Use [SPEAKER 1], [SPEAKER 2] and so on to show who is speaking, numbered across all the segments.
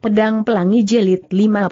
[SPEAKER 1] Pedang Pelangi Jelit 56.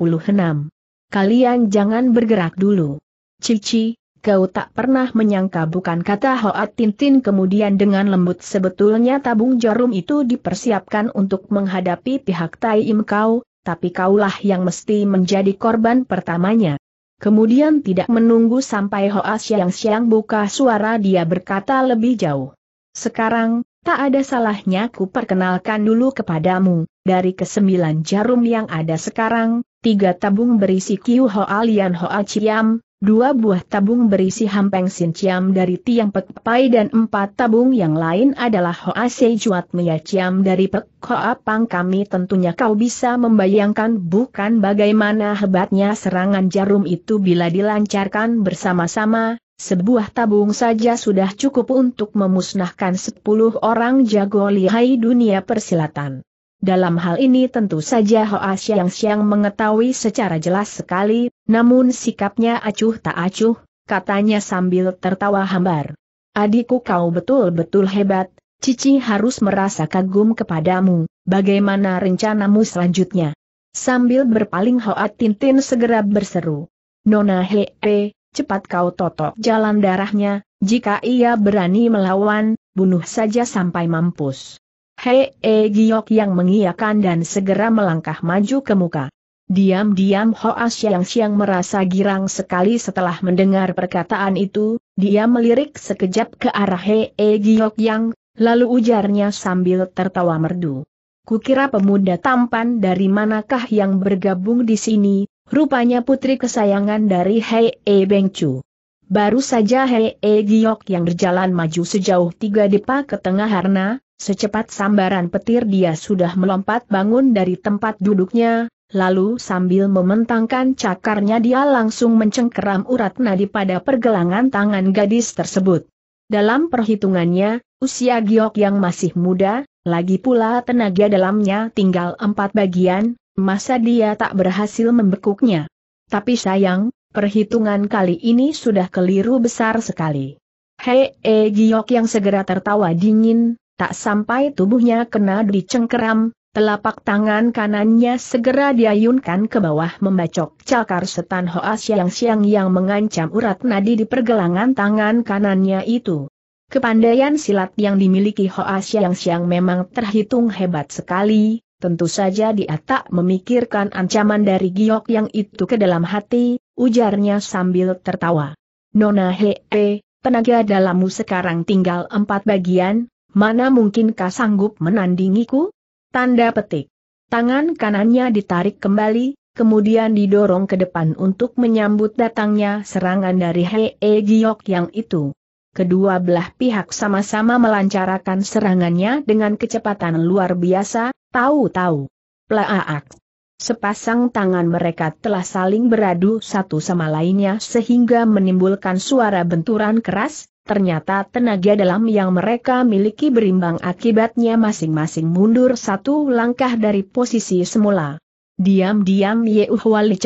[SPEAKER 1] Kalian jangan bergerak dulu. Cici, kau tak pernah menyangka bukan kata Hoat Tintin kemudian dengan lembut sebetulnya tabung jarum itu dipersiapkan untuk menghadapi pihak Tai Im kau, tapi kaulah yang mesti menjadi korban pertamanya. Kemudian tidak menunggu sampai Hoa siang-siang buka suara dia berkata lebih jauh. Sekarang, tak ada salahnya ku perkenalkan dulu kepadamu, dari kesembilan jarum yang ada sekarang, tiga tabung berisi Kiu Hoa Lian Hoa Chiam, dua buah tabung berisi Hampeng Sin Chiam dari Tiang Pek Pai dan empat tabung yang lain adalah Hoa Se Juat Mia Chiam dari Pek Hoa Pang kami tentunya kau bisa membayangkan bukan bagaimana hebatnya serangan jarum itu bila dilancarkan bersama-sama, Sebuah tabung saja sudah cukup untuk memusnahkan sepuluh orang jago lihai dunia persilatan. Dalam hal ini tentu saja Hoa Xiang Xiang mengetahui secara jelas sekali, namun sikapnya acuh tak acuh, katanya sambil tertawa hambar. Adikku kau betul-betul hebat, Cici harus merasa kagum kepadamu, bagaimana rencanamu selanjutnya? Sambil berpaling Hoa Tintin segera berseru. Nona Hepe, he, cepat kau totok jalan darahnya, jika ia berani melawan, bunuh saja sampai mampus. Hei E Giok yang mengiakan dan segera melangkah maju ke muka. Diam-diam Hoa Siang-Siang merasa girang sekali setelah mendengar perkataan itu, dia melirik sekejap ke arah Hei E Giok yang, lalu ujarnya sambil tertawa merdu. Kukira pemuda tampan dari manakah yang bergabung di sini, rupanya putri kesayangan dari Hei E Beng Chu. Baru saja Hei E Giok yang berjalan maju sejauh tiga depa ke tengah Harna, Secepat sambaran petir dia sudah melompat bangun dari tempat duduknya, lalu sambil mementangkan cakarnya dia langsung mencengkeram urat nadi pada pergelangan tangan gadis tersebut. Dalam perhitungannya, usia Giok yang masih muda, lagi pula tenaga dalamnya tinggal empat bagian, masa dia tak berhasil membekuknya. Tapi sayang, perhitungan kali ini sudah keliru besar sekali. Hei, -he Giok yang segera tertawa dingin, Tak sampai tubuhnya kena dicengkeram, telapak tangan kanannya segera diayunkan ke bawah membacok cakar setan Hoa siang-siang yang mengancam urat nadi di pergelangan tangan kanannya itu. Kepandaian silat yang dimiliki Hoa Siang-Siang memang terhitung hebat sekali, tentu saja dia tak memikirkan ancaman dari giok yang itu ke dalam hati, ujarnya sambil tertawa. Nona Hee, tenaga dalammu sekarang tinggal empat bagian, mana mungkinkah sanggup menandingiku? Tanda petik. Tangan kanannya ditarik kembali, kemudian didorong ke depan untuk menyambut datangnya serangan dari Hee Giok yang itu. Kedua belah pihak sama-sama melancarkan serangannya dengan kecepatan luar biasa, tahu-tahu. Plaak. Sepasang tangan mereka telah saling beradu satu sama lainnya sehingga menimbulkan suara benturan keras, ternyata tenaga dalam yang mereka miliki berimbang akibatnya masing-masing mundur satu langkah dari posisi semula. Diam-diam Ye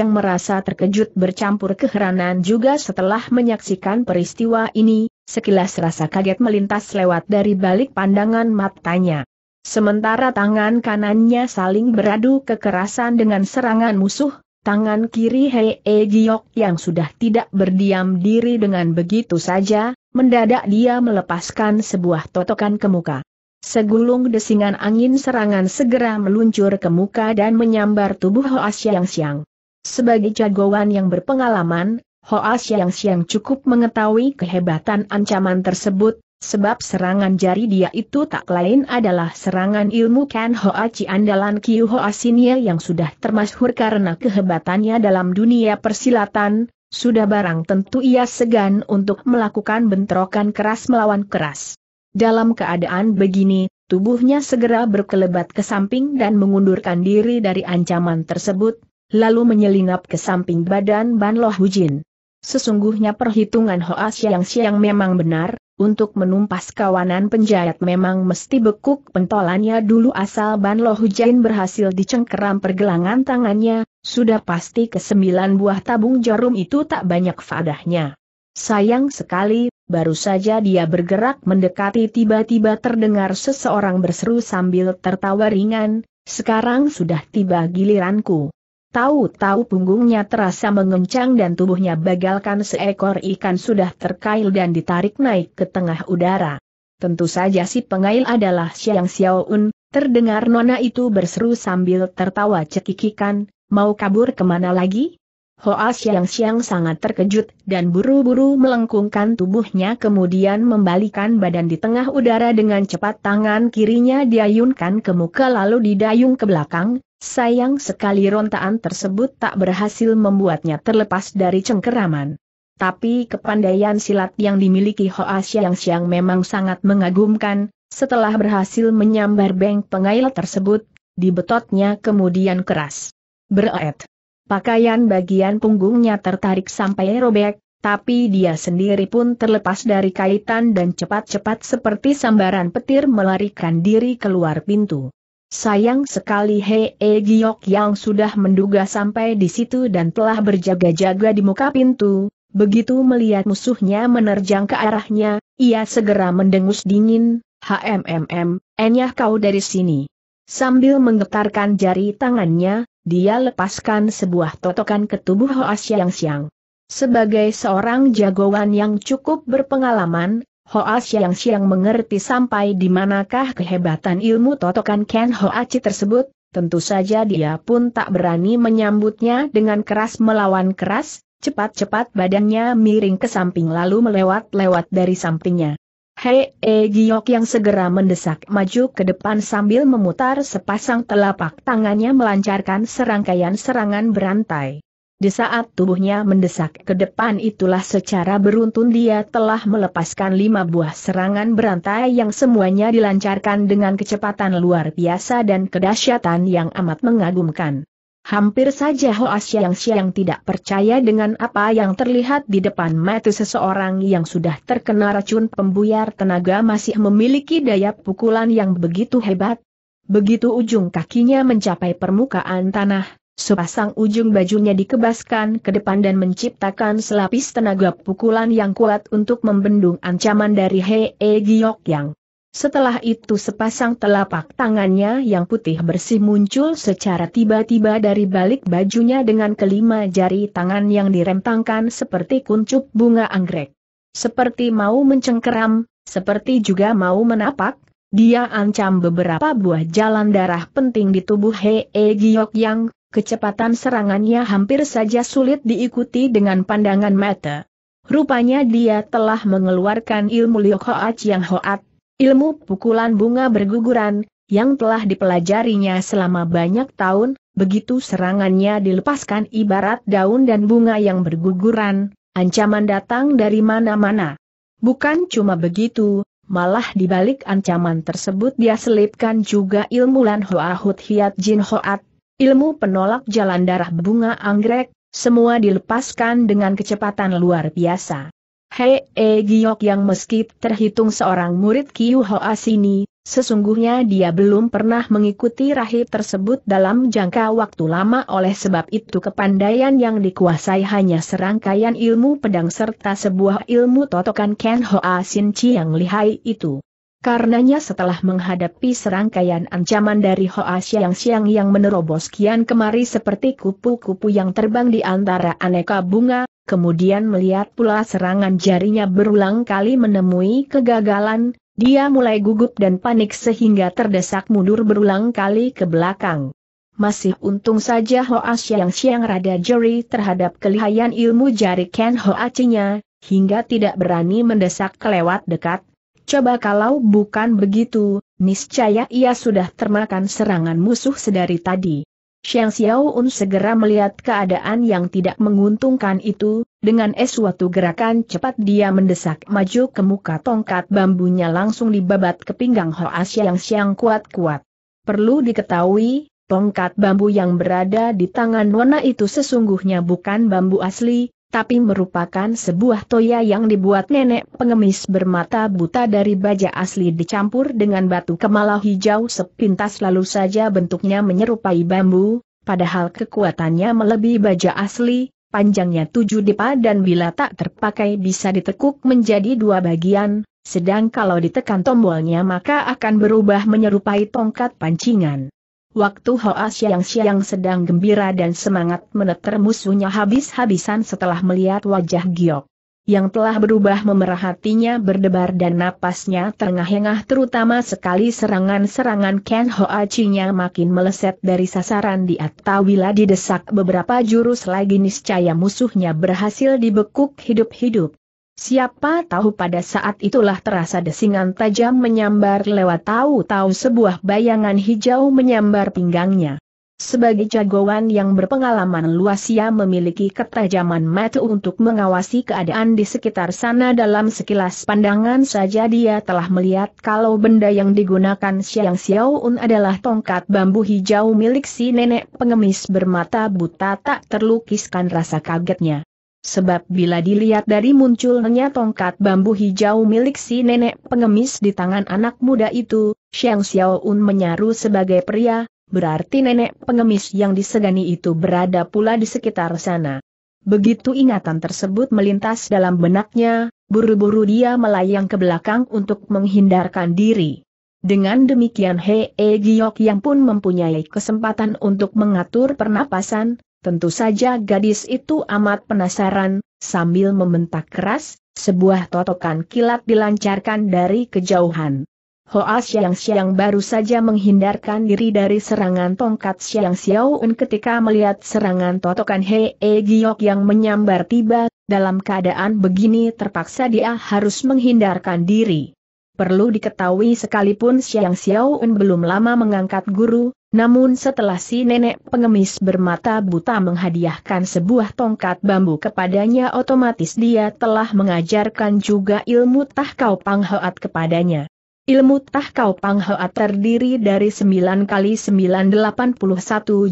[SPEAKER 1] merasa terkejut bercampur keheranan juga setelah menyaksikan peristiwa ini, sekilas rasa kaget melintas lewat dari balik pandangan matanya. Sementara tangan kanannya saling beradu kekerasan dengan serangan musuh, tangan kiri Hei e Giok yang sudah tidak berdiam diri dengan begitu saja, Mendadak dia melepaskan sebuah totokan ke muka. Segulung desingan angin serangan segera meluncur ke muka dan menyambar tubuh Hoa Siang Siang. Sebagai jagoan yang berpengalaman, Hoa Siang Siang cukup mengetahui kehebatan ancaman tersebut, sebab serangan jari dia itu tak lain adalah serangan ilmu Ken Hoa Chi andalan Kyu Hoa Sinia yang sudah termasyhur karena kehebatannya dalam dunia persilatan, sudah barang tentu ia segan untuk melakukan bentrokan keras melawan keras. Dalam keadaan begini, tubuhnya segera berkelebat ke samping dan mengundurkan diri dari ancaman tersebut, lalu menyelinap ke samping badan Ban Loh Hujin. Sesungguhnya perhitungan Hoa yang Siang memang benar, untuk menumpas kawanan penjahat memang mesti bekuk pentolannya dulu asal Ban Lo Hujain berhasil dicengkeram pergelangan tangannya, sudah pasti kesembilan buah tabung jarum itu tak banyak fadahnya. Sayang sekali, baru saja dia bergerak mendekati tiba-tiba terdengar seseorang berseru sambil tertawa ringan, sekarang sudah tiba giliranku. Tahu-tahu punggungnya terasa mengencang dan tubuhnya bagalkan seekor ikan sudah terkail dan ditarik naik ke tengah udara. Tentu saja si pengail adalah Xiao Xiaoun, terdengar nona itu berseru sambil tertawa cekikikan, mau kabur kemana lagi? Hoa Xiang Xiang sangat terkejut dan buru-buru melengkungkan tubuhnya kemudian membalikan badan di tengah udara dengan cepat tangan kirinya diayunkan ke muka lalu didayung ke belakang, Sayang sekali rontaan tersebut tak berhasil membuatnya terlepas dari cengkeraman. Tapi kepandaian silat yang dimiliki Hoa Xiang Xiang memang sangat mengagumkan, setelah berhasil menyambar beng pengail tersebut, dibetotnya kemudian keras. Beret. Pakaian bagian punggungnya tertarik sampai robek, tapi dia sendiri pun terlepas dari kaitan dan cepat-cepat seperti sambaran petir melarikan diri keluar pintu. Sayang sekali Hei eh Giok yang sudah menduga sampai di situ dan telah berjaga-jaga di muka pintu, begitu melihat musuhnya menerjang ke arahnya, ia segera mendengus dingin, HMMM, enyah kau dari sini. Sambil menggetarkan jari tangannya, dia lepaskan sebuah totokan ke tubuh Hoa Siang Siang. Sebagai seorang jagoan yang cukup berpengalaman, Hoa yang siang mengerti sampai di manakah kehebatan ilmu totokan Ken Hoa Chi tersebut, tentu saja dia pun tak berani menyambutnya dengan keras melawan keras, cepat-cepat badannya miring ke samping lalu melewat-lewat dari sampingnya. Hei E Giyok yang segera mendesak maju ke depan sambil memutar sepasang telapak tangannya melancarkan serangkaian serangan berantai. Di saat tubuhnya mendesak ke depan itulah secara beruntun dia telah melepaskan lima buah serangan berantai yang semuanya dilancarkan dengan kecepatan luar biasa dan kedahsyatan yang amat mengagumkan. Hampir saja Hoas Yang Siang tidak percaya dengan apa yang terlihat di depan mata seseorang yang sudah terkena racun pembuyar tenaga masih memiliki daya pukulan yang begitu hebat. Begitu ujung kakinya mencapai permukaan tanah, Sepasang ujung bajunya dikebaskan ke depan dan menciptakan selapis tenaga pukulan yang kuat untuk membendung ancaman dari Hee Giok Yang. Setelah itu sepasang telapak tangannya yang putih bersih muncul secara tiba-tiba dari balik bajunya dengan kelima jari tangan yang direntangkan seperti kuncup bunga anggrek. Seperti mau mencengkeram, seperti juga mau menapak, dia ancam beberapa buah jalan darah penting di tubuh Hee Giok Yang, kecepatan serangannya hampir saja sulit diikuti dengan pandangan mata. Rupanya dia telah mengeluarkan ilmu Liu Hoat yang Hoat, ilmu pukulan bunga berguguran, yang telah dipelajarinya selama banyak tahun, begitu serangannya dilepaskan ibarat daun dan bunga yang berguguran, ancaman datang dari mana-mana. Bukan cuma begitu, malah di balik ancaman tersebut dia selipkan juga ilmu Lan Hoa Hiat Jin Hoat, ilmu penolak jalan darah bunga anggrek, semua dilepaskan dengan kecepatan luar biasa. Hei e Giyok yang meski terhitung seorang murid Kiyu Hoa sini, sesungguhnya dia belum pernah mengikuti rahib tersebut dalam jangka waktu lama oleh sebab itu kepandaian yang dikuasai hanya serangkaian ilmu pedang serta sebuah ilmu totokan Ken Hoa Sin Chi yang lihai itu. Karenanya setelah menghadapi serangkaian ancaman dari Hoa Siang Siang yang menerobos kian kemari seperti kupu-kupu yang terbang di antara aneka bunga, kemudian melihat pula serangan jarinya berulang kali menemui kegagalan, dia mulai gugup dan panik sehingga terdesak mundur berulang kali ke belakang. Masih untung saja Hoa Siang Siang rada jeri terhadap kelihayan ilmu jari Ken Hoa Cinya, hingga tidak berani mendesak kelewat dekat, Coba kalau bukan begitu, niscaya ia sudah termakan serangan musuh sedari tadi. Xiang Xiao un segera melihat keadaan yang tidak menguntungkan itu, dengan es suatu gerakan cepat dia mendesak maju ke muka tongkat bambunya langsung dibabat ke pinggang Hoa Xiang Xiang kuat-kuat. Perlu diketahui, tongkat bambu yang berada di tangan Nona itu sesungguhnya bukan bambu asli, tapi merupakan sebuah toya yang dibuat nenek pengemis bermata buta dari baja asli dicampur dengan batu kemala hijau sepintas lalu saja bentuknya menyerupai bambu, padahal kekuatannya melebihi baja asli, panjangnya tujuh dipa dan bila tak terpakai bisa ditekuk menjadi dua bagian, sedang kalau ditekan tombolnya maka akan berubah menyerupai tongkat pancingan. Waktu Hoa siang-siang sedang gembira dan semangat meneter musuhnya habis-habisan setelah melihat wajah Giok. Yang telah berubah memerah hatinya berdebar dan napasnya terengah-engah terutama sekali serangan-serangan Ken Hoa Chinya makin meleset dari sasaran di Attawila didesak beberapa jurus lagi niscaya musuhnya berhasil dibekuk hidup-hidup. Siapa tahu pada saat itulah terasa desingan tajam menyambar lewat tahu-tahu sebuah bayangan hijau menyambar pinggangnya. Sebagai jagoan yang berpengalaman luas ia memiliki ketajaman mata untuk mengawasi keadaan di sekitar sana dalam sekilas pandangan saja dia telah melihat kalau benda yang digunakan Siang Xiaoun adalah tongkat bambu hijau milik si nenek pengemis bermata buta tak terlukiskan rasa kagetnya. Sebab bila dilihat dari munculnya tongkat bambu hijau milik si nenek pengemis di tangan anak muda itu, Xiang Xiao Un menyaru sebagai pria, berarti nenek pengemis yang disegani itu berada pula di sekitar sana. Begitu ingatan tersebut melintas dalam benaknya, buru-buru dia melayang ke belakang untuk menghindarkan diri. Dengan demikian Hei Giok yang pun mempunyai kesempatan untuk mengatur pernapasan, Tentu saja gadis itu amat penasaran, sambil membentak keras, sebuah totokan kilat dilancarkan dari kejauhan. Hoa Xiang Xiang baru saja menghindarkan diri dari serangan tongkat Xiao, Un ketika melihat serangan totokan Hei e Giok yang menyambar tiba, dalam keadaan begini terpaksa dia harus menghindarkan diri. Perlu diketahui sekalipun Xiang Xiaoun belum lama mengangkat guru, namun setelah si nenek pengemis bermata buta menghadiahkan sebuah tongkat bambu kepadanya otomatis dia telah mengajarkan juga ilmu tahkau panghoat kepadanya. Ilmu tahkau panghoat terdiri dari 9 kali 981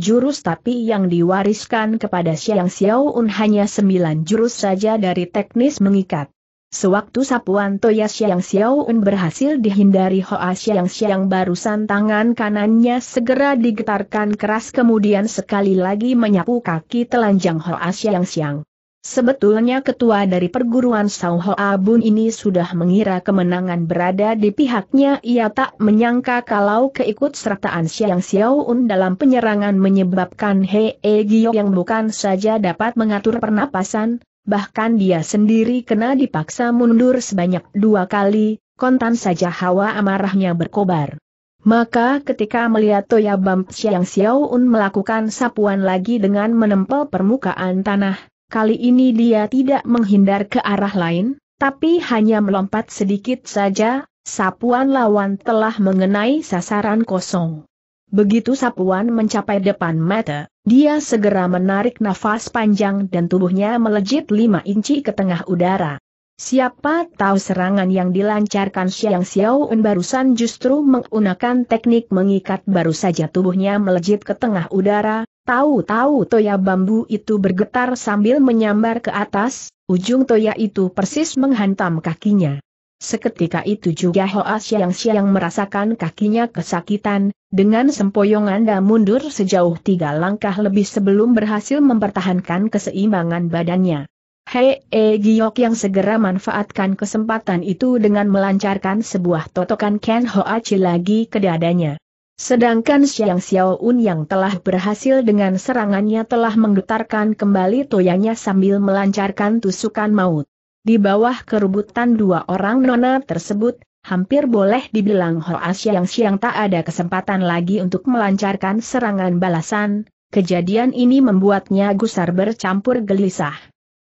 [SPEAKER 1] jurus tapi yang diwariskan kepada Xiang Xiaoun hanya 9 jurus saja dari teknis mengikat. Sewaktu sapuan Toya Xiang Xiaoun berhasil dihindari Hoa Xiang Xiang barusan tangan kanannya segera digetarkan keras kemudian sekali lagi menyapu kaki telanjang Hoa Xiang Xiang. Sebetulnya ketua dari perguruan Sao Hoa Bun ini sudah mengira kemenangan berada di pihaknya ia tak menyangka kalau keikut sertaan Xiang Xiaoun dalam penyerangan menyebabkan Hei Gyo yang bukan saja dapat mengatur pernapasan, bahkan dia sendiri kena dipaksa mundur sebanyak dua kali, kontan saja hawa amarahnya berkobar. Maka ketika melihat Toya yang yang Xiaoun melakukan sapuan lagi dengan menempel permukaan tanah, kali ini dia tidak menghindar ke arah lain, tapi hanya melompat sedikit saja, sapuan lawan telah mengenai sasaran kosong. Begitu sapuan mencapai depan mata, dia segera menarik nafas panjang dan tubuhnya melejit lima inci ke tengah udara. Siapa tahu serangan yang dilancarkan Xiang Xiao barusan justru menggunakan teknik mengikat baru saja tubuhnya melejit ke tengah udara, tahu-tahu toya bambu itu bergetar sambil menyambar ke atas, ujung toya itu persis menghantam kakinya. Seketika itu juga Hoa siang-siang merasakan kakinya kesakitan, dengan sempoyongan dan mundur sejauh tiga langkah lebih sebelum berhasil mempertahankan keseimbangan badannya. Hei e Giok yang segera manfaatkan kesempatan itu dengan melancarkan sebuah totokan Ken Hoa Chi lagi ke dadanya. Sedangkan Xiao Xiaoun yang telah berhasil dengan serangannya telah menggetarkan kembali toyanya sambil melancarkan tusukan maut. Di bawah kerubutan dua orang nona tersebut, hampir boleh dibilang Hoa yang Siang tak ada kesempatan lagi untuk melancarkan serangan balasan, kejadian ini membuatnya gusar bercampur gelisah.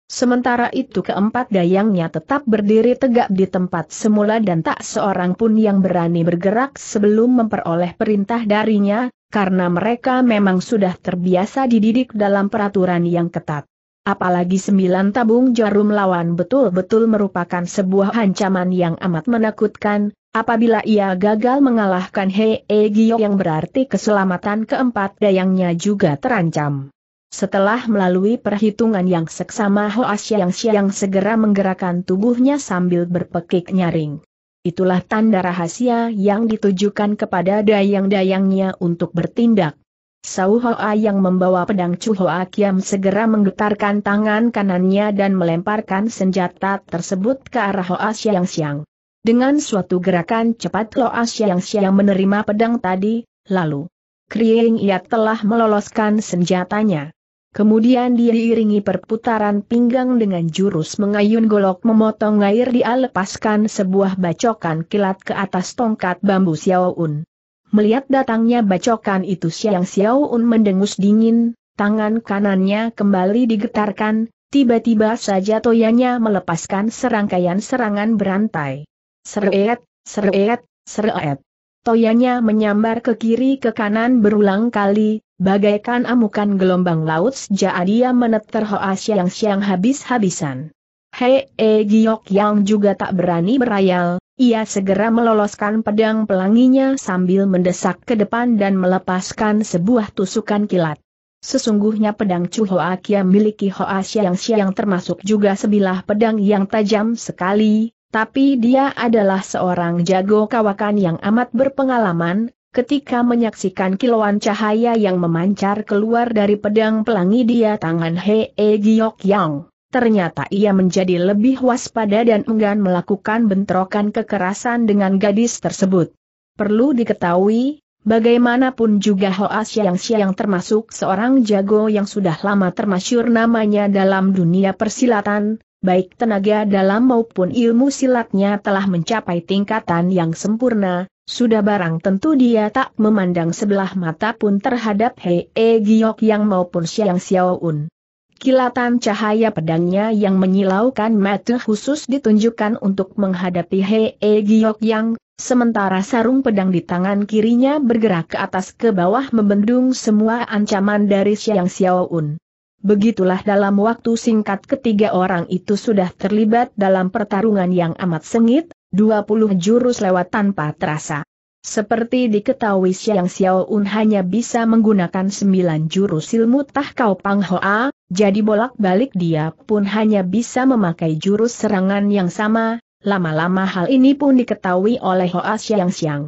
[SPEAKER 1] Sementara itu keempat dayangnya tetap berdiri tegak di tempat semula dan tak seorang pun yang berani bergerak sebelum memperoleh perintah darinya, karena mereka memang sudah terbiasa dididik dalam peraturan yang ketat. Apalagi sembilan tabung jarum lawan betul-betul merupakan sebuah ancaman yang amat menakutkan, apabila ia gagal mengalahkan Hei e yang berarti keselamatan keempat dayangnya juga terancam. Setelah melalui perhitungan yang seksama Hoa yang Xiang segera menggerakkan tubuhnya sambil berpekik nyaring. Itulah tanda rahasia yang ditujukan kepada dayang-dayangnya untuk bertindak. Sau Hoa yang membawa pedang Chu Hoa Kiam segera menggetarkan tangan kanannya dan melemparkan senjata tersebut ke arah Hoa Xiang Xiang. Dengan suatu gerakan cepat Hoa Xiang Xiang menerima pedang tadi, lalu Krieng ia telah meloloskan senjatanya. Kemudian dia diiringi perputaran pinggang dengan jurus mengayun golok memotong air dia lepaskan sebuah bacokan kilat ke atas tongkat bambu Xiaoun. Melihat datangnya bacokan itu Xiao Un mendengus dingin, tangan kanannya kembali digetarkan, tiba-tiba saja toyanya melepaskan serangkaian serangan berantai. Seret, seret, seret. Toyanya menyambar ke kiri ke kanan berulang kali, bagaikan amukan gelombang laut sejak dia meneter Hoa siang siang habis-habisan. Hei e eh, Giok yang juga tak berani berayal, ia segera meloloskan pedang pelanginya sambil mendesak ke depan dan melepaskan sebuah tusukan kilat. Sesungguhnya pedang Chu Hoa Kia miliki Hoa Xiang Xiang termasuk juga sebilah pedang yang tajam sekali, tapi dia adalah seorang jago kawakan yang amat berpengalaman, Ketika menyaksikan kilauan cahaya yang memancar keluar dari pedang pelangi dia tangan Hee Giok Yang ternyata ia menjadi lebih waspada dan enggan melakukan bentrokan kekerasan dengan gadis tersebut. Perlu diketahui, bagaimanapun juga Hoa Xiang Xiang termasuk seorang jago yang sudah lama termasyur namanya dalam dunia persilatan, baik tenaga dalam maupun ilmu silatnya telah mencapai tingkatan yang sempurna, sudah barang tentu dia tak memandang sebelah mata pun terhadap Hei e Giok yang maupun Xiang Xiaoun. Kilatan cahaya pedangnya yang menyilaukan mata khusus ditunjukkan untuk menghadapi Hee Giok Yang, sementara sarung pedang di tangan kirinya bergerak ke atas ke bawah membendung semua ancaman dari Xiang Xiaoun. Begitulah dalam waktu singkat ketiga orang itu sudah terlibat dalam pertarungan yang amat sengit, 20 jurus lewat tanpa terasa. Seperti diketahui Xiang Xiaoun hanya bisa menggunakan 9 jurus ilmu Tahkau Pang Hoa, jadi bolak-balik dia pun hanya bisa memakai jurus serangan yang sama, lama-lama hal ini pun diketahui oleh Hoa Xiang Siang.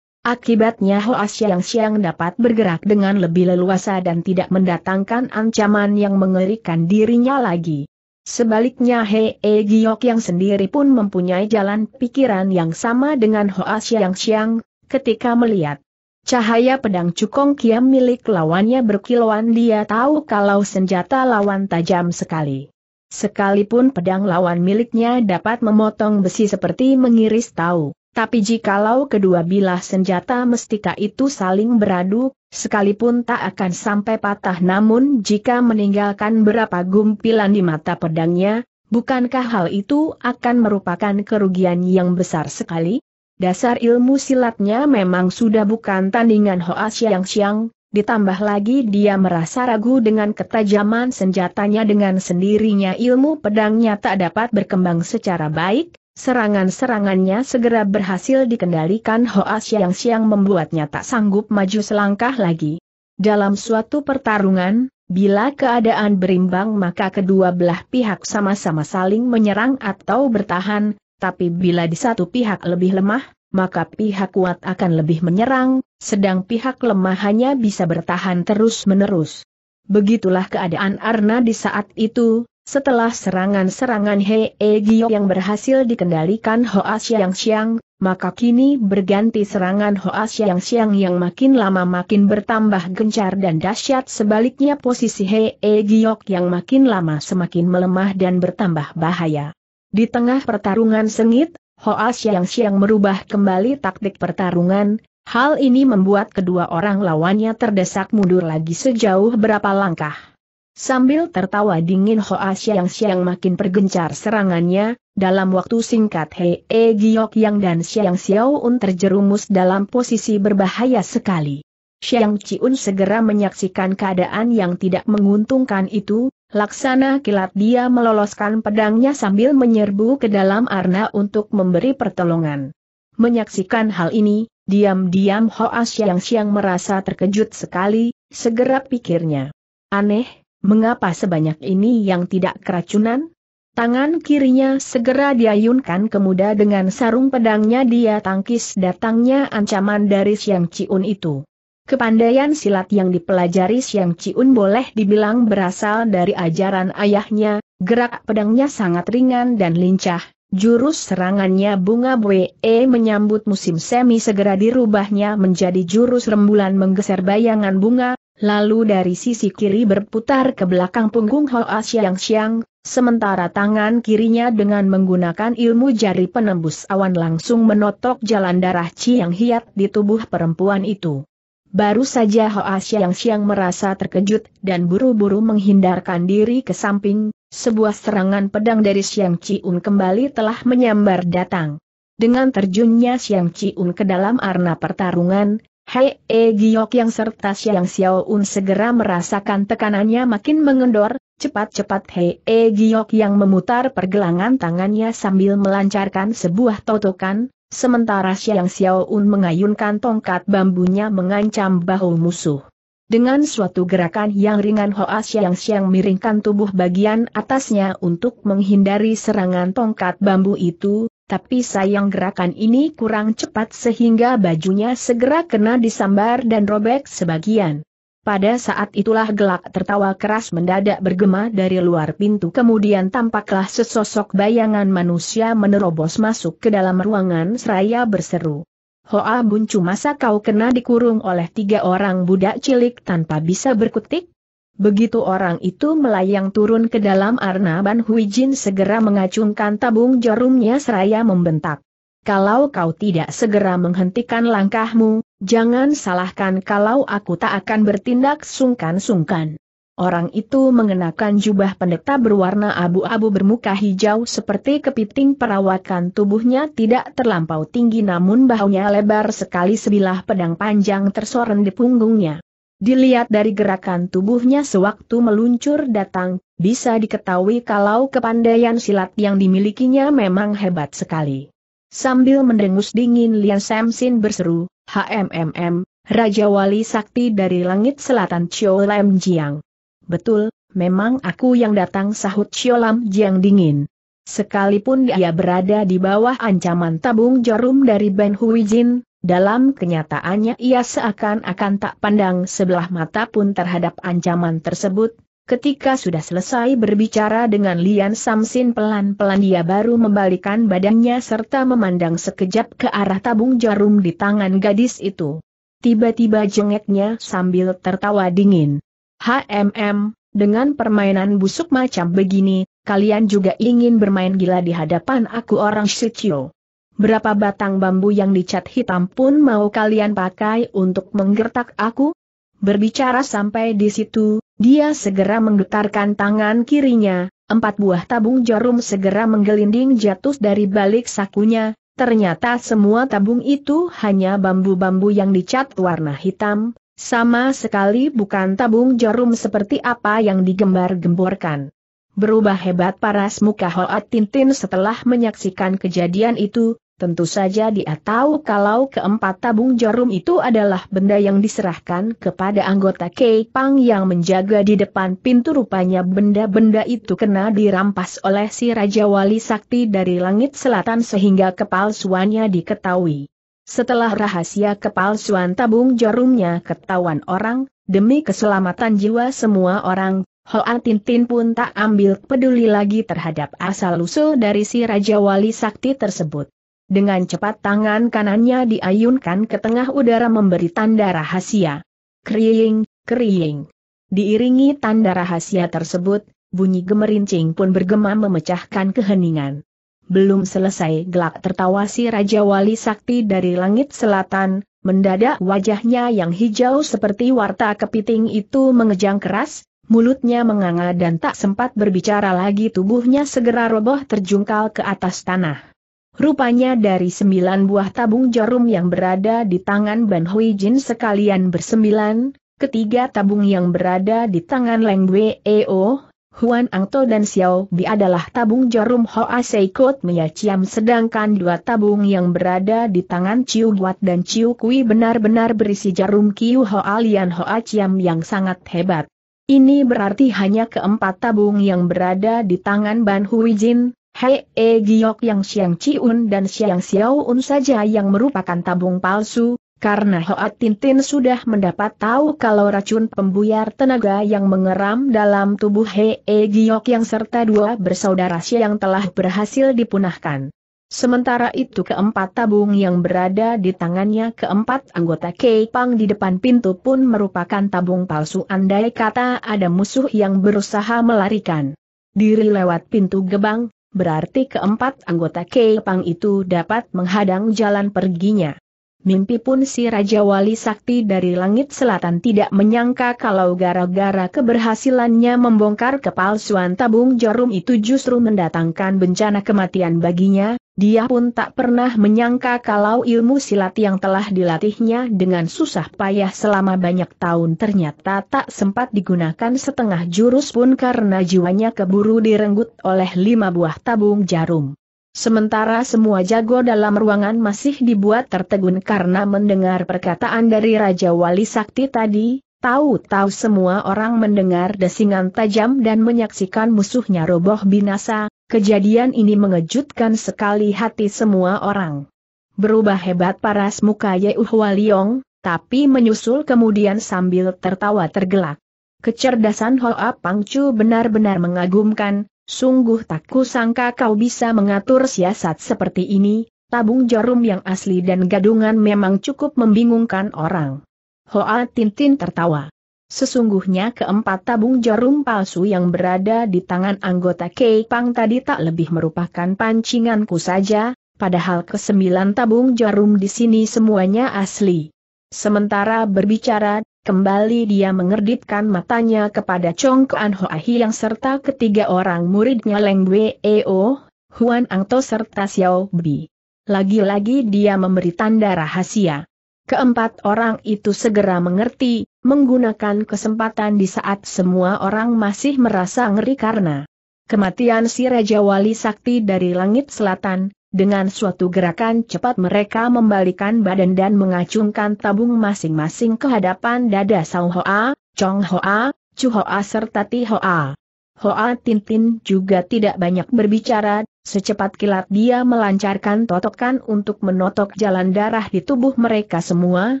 [SPEAKER 1] Akibatnya Hoa Xiang Siang dapat bergerak dengan lebih leluasa dan tidak mendatangkan ancaman yang mengerikan dirinya lagi. Sebaliknya Hei e Giok yang sendiri pun mempunyai jalan pikiran yang sama dengan Hoa Xiang Siang. ketika melihat Cahaya pedang cukong kiam milik lawannya berkilauan dia tahu kalau senjata lawan tajam sekali. Sekalipun pedang lawan miliknya dapat memotong besi seperti mengiris tahu, tapi jikalau kedua bilah senjata mestika itu saling beradu, sekalipun tak akan sampai patah namun jika meninggalkan berapa gumpilan di mata pedangnya, bukankah hal itu akan merupakan kerugian yang besar sekali? Dasar ilmu silatnya memang sudah bukan tandingan Hoa Xiang Siang. ditambah lagi dia merasa ragu dengan ketajaman senjatanya dengan sendirinya ilmu pedangnya tak dapat berkembang secara baik, Serangan-serangannya segera berhasil dikendalikan Hoa xiang Siang membuatnya tak sanggup maju selangkah lagi. Dalam suatu pertarungan, bila keadaan berimbang maka kedua belah pihak sama-sama saling menyerang atau bertahan, tapi bila di satu pihak lebih lemah, maka pihak kuat akan lebih menyerang, sedang pihak lemah hanya bisa bertahan terus-menerus. Begitulah keadaan Arna di saat itu, setelah serangan-serangan Hei e Gyo yang berhasil dikendalikan Hoa Xiang Siang, maka kini berganti serangan Hoa Xiang Siang yang makin lama makin bertambah gencar dan dahsyat sebaliknya posisi Hei e Gyo yang makin lama semakin melemah dan bertambah bahaya. Di tengah pertarungan sengit, Hoa Xiang Siang merubah kembali taktik pertarungan, hal ini membuat kedua orang lawannya terdesak mundur lagi sejauh berapa langkah. Sambil tertawa dingin Hoa Xiang Siang makin pergencar serangannya, dalam waktu singkat Hei e Giok Yang dan Xiang Xiao Un terjerumus dalam posisi berbahaya sekali. Xiang Chiun segera menyaksikan keadaan yang tidak menguntungkan itu, laksana kilat dia meloloskan pedangnya sambil menyerbu ke dalam arna untuk memberi pertolongan. Menyaksikan hal ini, diam-diam Hoa Xiang Xiang merasa terkejut sekali, segera pikirnya. Aneh, mengapa sebanyak ini yang tidak keracunan? Tangan kirinya segera diayunkan kemudah dengan sarung pedangnya dia tangkis datangnya ancaman dari Xiang Ciun itu. Kepandaian silat yang dipelajari Siang Ciun boleh dibilang berasal dari ajaran ayahnya, gerak pedangnya sangat ringan dan lincah, jurus serangannya Bunga Bwe menyambut musim semi segera dirubahnya menjadi jurus rembulan menggeser bayangan bunga, lalu dari sisi kiri berputar ke belakang punggung Hoa Siang Siang, sementara tangan kirinya dengan menggunakan ilmu jari penembus awan langsung menotok jalan darah Chiang Hiat di tubuh perempuan itu. Baru saja Hoa Xiang siang merasa terkejut dan buru-buru menghindarkan diri ke samping, sebuah serangan pedang dari Xiang Un kembali telah menyambar datang. Dengan terjunnya Xiang Un ke dalam arena pertarungan, Hei E Giok yang serta Xiang un segera merasakan tekanannya makin mengendor, cepat-cepat Hei E Giok yang memutar pergelangan tangannya sambil melancarkan sebuah totokan, sementara Xiang Xiaoun mengayunkan tongkat bambunya mengancam bahu musuh. Dengan suatu gerakan yang ringan Hoa Xiang Xiang miringkan tubuh bagian atasnya untuk menghindari serangan tongkat bambu itu, tapi sayang gerakan ini kurang cepat sehingga bajunya segera kena disambar dan robek sebagian. Pada saat itulah gelak tertawa keras mendadak bergema dari luar pintu kemudian tampaklah sesosok bayangan manusia menerobos masuk ke dalam ruangan seraya berseru. Hoa buncu masa kau kena dikurung oleh tiga orang budak cilik tanpa bisa berkutik? Begitu orang itu melayang turun ke dalam Arnaban Huijin segera mengacungkan tabung jarumnya seraya membentak. Kalau kau tidak segera menghentikan langkahmu, Jangan salahkan kalau aku tak akan bertindak sungkan-sungkan. Orang itu mengenakan jubah pendeta berwarna abu-abu bermuka hijau seperti kepiting perawakan tubuhnya tidak terlampau tinggi namun bahunya lebar sekali sebilah pedang panjang tersoren di punggungnya. Dilihat dari gerakan tubuhnya sewaktu meluncur datang, bisa diketahui kalau kepandaian silat yang dimilikinya memang hebat sekali. Sambil mendengus dingin Lian Samsin berseru, HMMM, Raja Wali Sakti dari Langit Selatan Ciolam Jiang. Betul, memang aku yang datang sahut Ciolam Jiang dingin. Sekalipun dia berada di bawah ancaman tabung jarum dari Ben Hui Jin, dalam kenyataannya ia seakan-akan tak pandang sebelah mata pun terhadap ancaman tersebut, Ketika sudah selesai berbicara dengan Lian Samsin pelan-pelan dia baru membalikan badannya serta memandang sekejap ke arah tabung jarum di tangan gadis itu. Tiba-tiba jengeknya sambil tertawa dingin. HMM, dengan permainan busuk macam begini, kalian juga ingin bermain gila di hadapan aku orang Shichio. Berapa batang bambu yang dicat hitam pun mau kalian pakai untuk menggertak aku? Berbicara sampai di situ, dia segera menggetarkan tangan kirinya, empat buah tabung jarum segera menggelinding jatuh dari balik sakunya, ternyata semua tabung itu hanya bambu-bambu yang dicat warna hitam, sama sekali bukan tabung jarum seperti apa yang digembar-gemborkan. Berubah hebat paras muka Hoat Tintin setelah menyaksikan kejadian itu, Tentu saja dia tahu kalau keempat tabung jarum itu adalah benda yang diserahkan kepada anggota Kei Pang yang menjaga di depan pintu rupanya benda-benda itu kena dirampas oleh si Raja Wali Sakti dari langit selatan sehingga kepalsuannya diketahui. Setelah rahasia kepalsuan tabung jarumnya ketahuan orang, demi keselamatan jiwa semua orang Hoa Tintin pun tak ambil peduli lagi terhadap asal-usul dari si Raja Wali Sakti tersebut. Dengan cepat tangan kanannya diayunkan ke tengah udara memberi tanda rahasia. Kriing, kriing. Diiringi tanda rahasia tersebut, bunyi gemerincing pun bergema memecahkan keheningan. Belum selesai gelak tertawa si Raja Wali Sakti dari langit selatan, mendadak wajahnya yang hijau seperti warta kepiting itu mengejang keras, mulutnya menganga dan tak sempat berbicara lagi tubuhnya segera roboh terjungkal ke atas tanah. Rupanya dari sembilan buah tabung jarum yang berada di tangan Ban Hui Jin sekalian bersembilan, ketiga tabung yang berada di tangan Leng Eo, Huan Angto dan Xiao Bi adalah tabung jarum Hoa Sei Kot Chiam sedangkan dua tabung yang berada di tangan Ciu Guat dan Ciu Kui benar-benar berisi jarum Kiu Hoa Lian Hoa Ciam yang sangat hebat. Ini berarti hanya keempat tabung yang berada di tangan Ban Hui Jin, Hei E Giok yang Siang Chiun dan Xiang Xiaoun saja yang merupakan tabung palsu, karena Hoat Tintin sudah mendapat tahu kalau racun pembuyar tenaga yang mengeram dalam tubuh Hei E Giok yang serta dua bersaudara yang telah berhasil dipunahkan. Sementara itu keempat tabung yang berada di tangannya keempat anggota Kepang di depan pintu pun merupakan tabung palsu andai kata ada musuh yang berusaha melarikan diri lewat pintu gebang, berarti keempat anggota Kepang itu dapat menghadang jalan perginya. Mimpi pun si Raja Wali Sakti dari langit selatan tidak menyangka kalau gara-gara keberhasilannya membongkar kepalsuan tabung jarum itu justru mendatangkan bencana kematian baginya, dia pun tak pernah menyangka kalau ilmu silat yang telah dilatihnya dengan susah payah selama banyak tahun ternyata tak sempat digunakan setengah jurus pun karena jiwanya keburu direnggut oleh lima buah tabung jarum. Sementara semua jago dalam ruangan masih dibuat tertegun karena mendengar perkataan dari Raja Wali Sakti tadi, tahu-tahu semua orang mendengar desingan tajam dan menyaksikan musuhnya roboh binasa, Kejadian ini mengejutkan sekali hati semua orang. Berubah hebat paras muka Ye Liong, tapi menyusul kemudian sambil tertawa tergelak. Kecerdasan Hoa Pangcu benar-benar mengagumkan, sungguh tak kusangka kau bisa mengatur siasat seperti ini, tabung jarum yang asli dan gadungan memang cukup membingungkan orang. Hoa Tintin tertawa. Sesungguhnya keempat tabung jarum palsu yang berada di tangan anggota Kei Pang tadi tak lebih merupakan pancinganku saja, padahal kesembilan tabung jarum di sini semuanya asli. Sementara berbicara, kembali dia mengerdipkan matanya kepada Chong Kuan Hoahi yang serta ketiga orang muridnya Leng Weo, Huan Angto serta Xiao Bi. Lagi-lagi dia memberi tanda rahasia. Keempat orang itu segera mengerti, menggunakan kesempatan di saat semua orang masih merasa ngeri karena kematian si Raja Wali Sakti dari langit selatan, dengan suatu gerakan cepat mereka membalikan badan dan mengacungkan tabung masing-masing ke hadapan dada Sao Hoa, Chong Hoa, Chu Hoa serta Ti Hoa. Hoa Tintin juga tidak banyak berbicara, Secepat kilat dia melancarkan totokan untuk menotok jalan darah di tubuh mereka semua,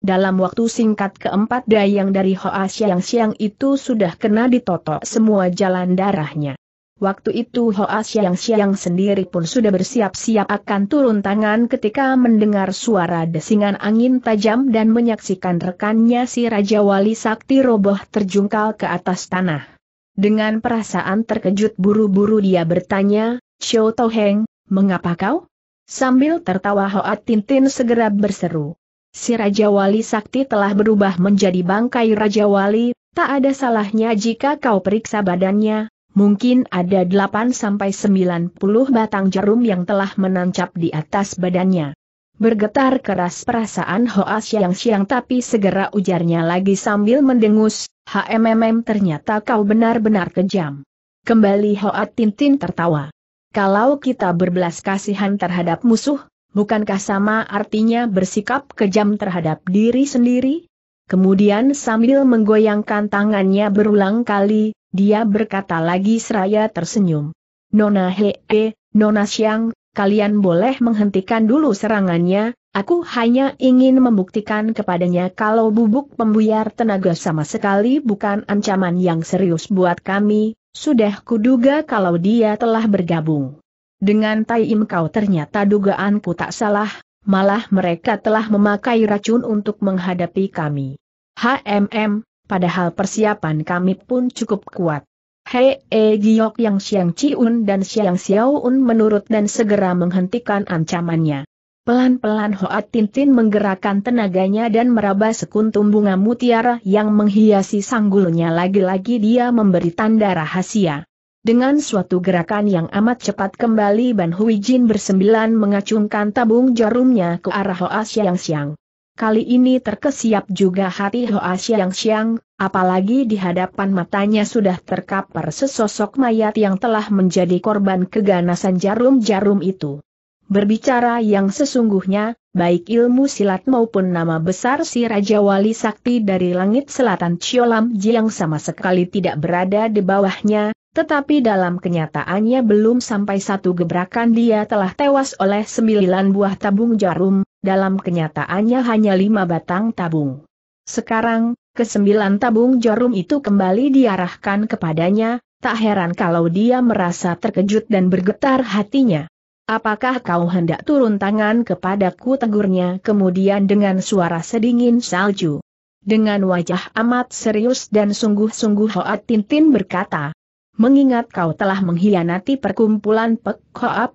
[SPEAKER 1] dalam waktu singkat keempat dayang dari Hoa Siang Siang itu sudah kena ditotok semua jalan darahnya. Waktu itu Hoa Siang Siang sendiri pun sudah bersiap-siap akan turun tangan ketika mendengar suara desingan angin tajam dan menyaksikan rekannya si Raja Wali Sakti roboh terjungkal ke atas tanah. Dengan perasaan terkejut buru-buru dia bertanya, Xiao Toheng, mengapa kau? Sambil tertawa Hoat Tintin segera berseru. Si Raja Wali Sakti telah berubah menjadi bangkai Raja Wali, tak ada salahnya jika kau periksa badannya, mungkin ada 8-90 batang jarum yang telah menancap di atas badannya. Bergetar keras perasaan Hoa siang-siang tapi segera ujarnya lagi sambil mendengus, HMMM ternyata kau benar-benar kejam. Kembali Hoa Tintin tertawa. Kalau kita berbelas kasihan terhadap musuh, bukankah sama artinya bersikap kejam terhadap diri sendiri? Kemudian sambil menggoyangkan tangannya berulang kali, dia berkata lagi seraya tersenyum. Nona Hee, he, Nona Siang, kalian boleh menghentikan dulu serangannya, aku hanya ingin membuktikan kepadanya kalau bubuk pembuyar tenaga sama sekali bukan ancaman yang serius buat kami, sudah kuduga kalau dia telah bergabung. Dengan Tai Im kau ternyata dugaanku tak salah, malah mereka telah memakai racun untuk menghadapi kami. HMM, padahal persiapan kami pun cukup kuat. Hei E Giok yang Siang Ciun dan Siang Xiaoun menurut dan segera menghentikan ancamannya. Pelan-pelan Hoat Tintin menggerakkan tenaganya dan meraba sekuntum bunga mutiara yang menghiasi sanggulnya lagi-lagi dia memberi tanda rahasia. Dengan suatu gerakan yang amat cepat kembali Ban Hui Jin bersembilan mengacungkan tabung jarumnya ke arah Hoa Yang Siang. Kali ini terkesiap juga hati Hoa Yang Siang, apalagi di hadapan matanya sudah terkapar sesosok mayat yang telah menjadi korban keganasan jarum-jarum itu. Berbicara yang sesungguhnya, baik ilmu silat maupun nama besar si Raja Wali Sakti dari langit selatan Ciolam Jiang sama sekali tidak berada di bawahnya, tetapi dalam kenyataannya belum sampai satu gebrakan dia telah tewas oleh sembilan buah tabung jarum, dalam kenyataannya hanya lima batang tabung. Sekarang, kesembilan tabung jarum itu kembali diarahkan kepadanya, tak heran kalau dia merasa terkejut dan bergetar hatinya. Apakah kau hendak turun tangan kepadaku tegurnya kemudian dengan suara sedingin salju. Dengan wajah amat serius dan sungguh-sungguh Hoat Tintin berkata. Mengingat kau telah mengkhianati perkumpulan Pek Hoa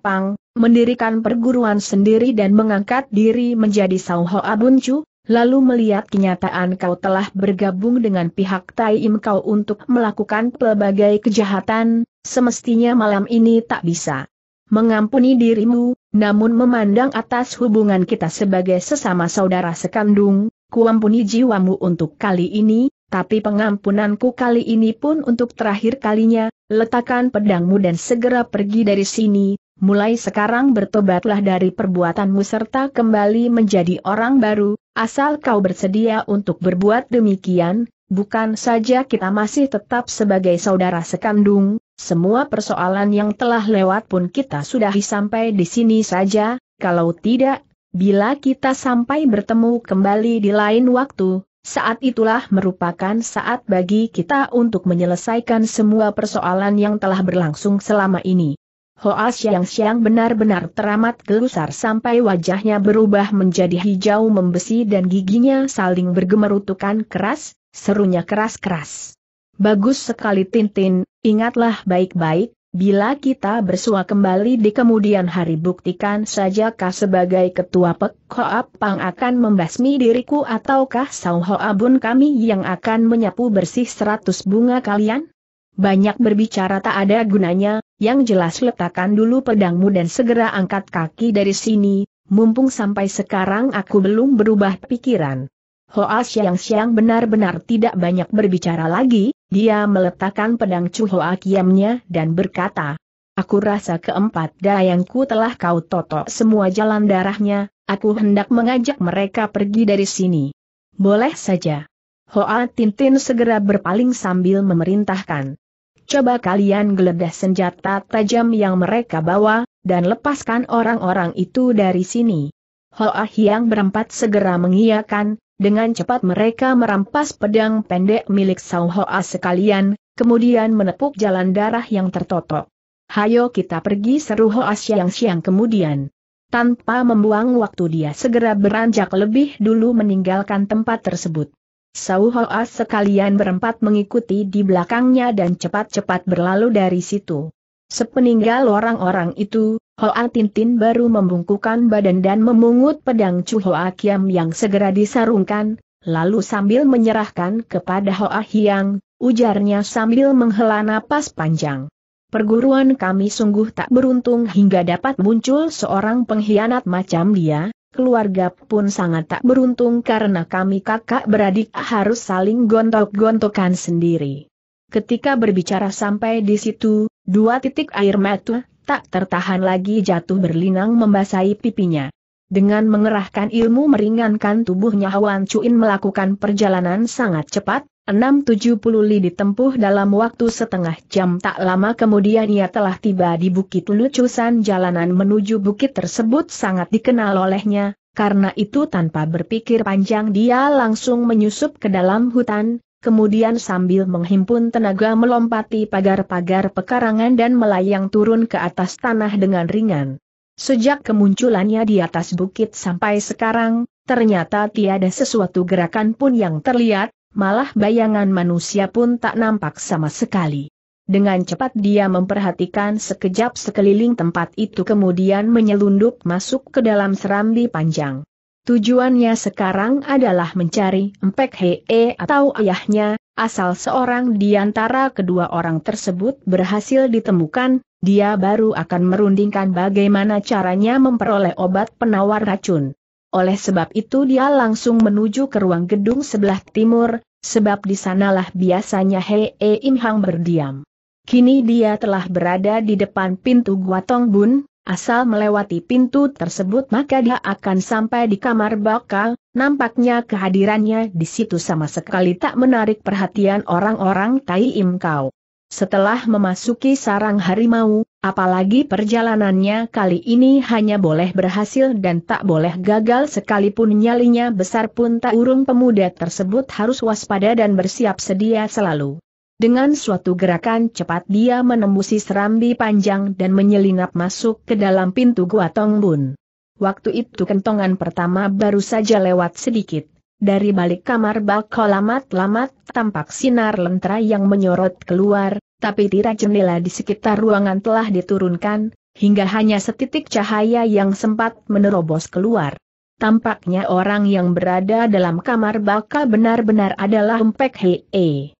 [SPEAKER 1] mendirikan perguruan sendiri dan mengangkat diri menjadi Sau Hoa Buncu, Lalu melihat kenyataan kau telah bergabung dengan pihak Taiim kau untuk melakukan pelbagai kejahatan, semestinya malam ini tak bisa mengampuni dirimu, namun memandang atas hubungan kita sebagai sesama saudara sekandung, kuampuni jiwamu untuk kali ini, tapi pengampunanku kali ini pun untuk terakhir kalinya, letakkan pedangmu dan segera pergi dari sini, mulai sekarang bertobatlah dari perbuatanmu serta kembali menjadi orang baru, asal kau bersedia untuk berbuat demikian, bukan saja kita masih tetap sebagai saudara sekandung, semua persoalan yang telah lewat pun kita sudah sampai di sini saja, kalau tidak, bila kita sampai bertemu kembali di lain waktu, saat itulah merupakan saat bagi kita untuk menyelesaikan semua persoalan yang telah berlangsung selama ini. Hoa siang-siang benar-benar teramat gelusar sampai wajahnya berubah menjadi hijau membesi dan giginya saling bergemerutukan keras, serunya keras-keras. Bagus sekali Tintin, ingatlah baik-baik, bila kita bersua kembali di kemudian hari buktikan sajakah sebagai ketua Pek Koap Pang akan membasmi diriku ataukah Sao Abun kami yang akan menyapu bersih seratus bunga kalian? Banyak berbicara tak ada gunanya, yang jelas letakkan dulu pedangmu dan segera angkat kaki dari sini, mumpung sampai sekarang aku belum berubah pikiran. Hoa Siang Siang benar-benar tidak banyak berbicara lagi, dia meletakkan pedang Hoa Kiamnya dan berkata, Aku rasa keempat dayangku telah kau totok semua jalan darahnya, aku hendak mengajak mereka pergi dari sini. Boleh saja. Hoa Tintin segera berpaling sambil memerintahkan. Coba kalian geledah senjata tajam yang mereka bawa, dan lepaskan orang-orang itu dari sini. Hoa Hiang berempat segera mengiyakan, dengan cepat mereka merampas pedang pendek milik Hoa sekalian, kemudian menepuk jalan darah yang tertotok. Hayo kita pergi seru Hoa siang-siang kemudian. Tanpa membuang waktu dia segera beranjak lebih dulu meninggalkan tempat tersebut. Hoa sekalian berempat mengikuti di belakangnya dan cepat-cepat berlalu dari situ. Sepeninggal orang-orang itu, Hoa Tintin baru membungkukan badan dan memungut pedang Chu Hoa Kiam yang segera disarungkan, lalu sambil menyerahkan kepada Hoa Hiang, ujarnya sambil menghela napas panjang. Perguruan kami sungguh tak beruntung hingga dapat muncul seorang pengkhianat macam dia, keluarga pun sangat tak beruntung karena kami kakak beradik harus saling gontok-gontokan sendiri. Ketika berbicara sampai di situ, Dua titik air mata, tak tertahan lagi jatuh berlinang membasahi pipinya. Dengan mengerahkan ilmu meringankan tubuhnya Hwan Cuin melakukan perjalanan sangat cepat, 670 li ditempuh dalam waktu setengah jam tak lama kemudian ia telah tiba di bukit lucusan jalanan menuju bukit tersebut sangat dikenal olehnya, karena itu tanpa berpikir panjang dia langsung menyusup ke dalam hutan, kemudian sambil menghimpun tenaga melompati pagar-pagar pekarangan dan melayang turun ke atas tanah dengan ringan. Sejak kemunculannya di atas bukit sampai sekarang, ternyata tiada sesuatu gerakan pun yang terlihat, malah bayangan manusia pun tak nampak sama sekali. Dengan cepat dia memperhatikan sekejap sekeliling tempat itu kemudian menyelundup masuk ke dalam serambi panjang. Tujuannya sekarang adalah mencari Mpek Hee atau ayahnya, asal seorang di antara kedua orang tersebut berhasil ditemukan, dia baru akan merundingkan bagaimana caranya memperoleh obat penawar racun. Oleh sebab itu dia langsung menuju ke ruang gedung sebelah timur, sebab di sanalah biasanya Hee Im Hang berdiam. Kini dia telah berada di depan pintu Guatong Bun, Asal melewati pintu tersebut maka dia akan sampai di kamar bakal, nampaknya kehadirannya di situ sama sekali tak menarik perhatian orang-orang Tai Im Kau. Setelah memasuki sarang harimau, apalagi perjalanannya kali ini hanya boleh berhasil dan tak boleh gagal sekalipun nyalinya besar pun tak urung pemuda tersebut harus waspada dan bersiap sedia selalu. Dengan suatu gerakan cepat dia menembusi serambi panjang dan menyelinap masuk ke dalam pintu Gua Tongbun. Waktu itu kentongan pertama baru saja lewat sedikit. Dari balik kamar bak lamat-lamat tampak sinar lentera yang menyorot keluar, tapi tirai jendela di sekitar ruangan telah diturunkan, hingga hanya setitik cahaya yang sempat menerobos keluar. Tampaknya orang yang berada dalam kamar balka benar-benar adalah Mpek Hee.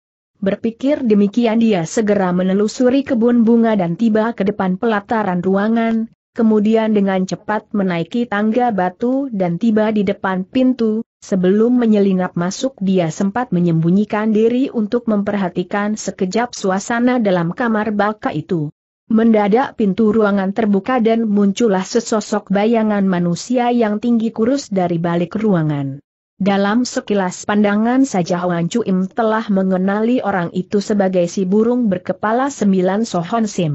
[SPEAKER 1] Berpikir demikian dia segera menelusuri kebun bunga dan tiba ke depan pelataran ruangan, kemudian dengan cepat menaiki tangga batu dan tiba di depan pintu, sebelum menyelinap masuk dia sempat menyembunyikan diri untuk memperhatikan sekejap suasana dalam kamar baka itu. Mendadak pintu ruangan terbuka dan muncullah sesosok bayangan manusia yang tinggi kurus dari balik ruangan. Dalam sekilas pandangan saja Chu Im telah mengenali orang itu sebagai si burung berkepala sembilan Sohon Sim.